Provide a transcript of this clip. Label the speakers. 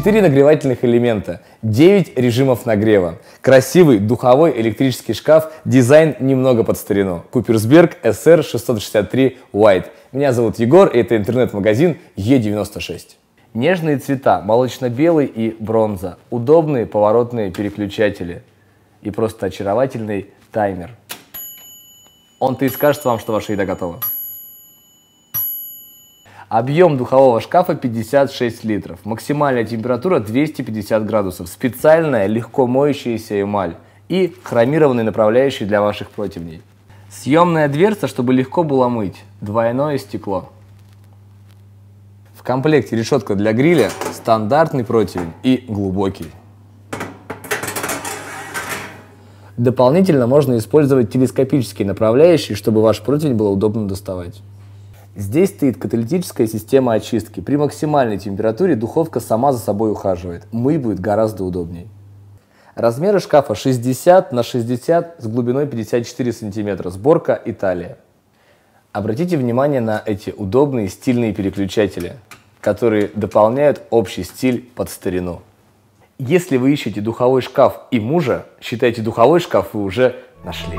Speaker 1: 4 нагревательных элемента, 9 режимов нагрева, красивый духовой электрический шкаф, дизайн немного под старину. Куперсберг SR 663 White. Меня зовут Егор, и это интернет-магазин E96. Нежные цвета, молочно-белый и бронза, удобные поворотные переключатели и просто очаровательный таймер. Он-то и скажет вам, что ваша еда готова. Объем духового шкафа 56 литров. Максимальная температура 250 градусов. Специальная легко моющаяся эмаль и хромированный направляющий для ваших противней. Съемная дверца, чтобы легко было мыть. Двойное стекло. В комплекте решетка для гриля, стандартный противень и глубокий. Дополнительно можно использовать телескопические направляющие, чтобы ваш противень было удобно доставать. Здесь стоит каталитическая система очистки. При максимальной температуре духовка сама за собой ухаживает. Мы будет гораздо удобней. Размеры шкафа 60 на 60 с глубиной 54 см. Сборка Италия. Обратите внимание на эти удобные стильные переключатели, которые дополняют общий стиль под старину. Если вы ищете духовой шкаф и мужа, считайте, духовой шкаф вы уже нашли.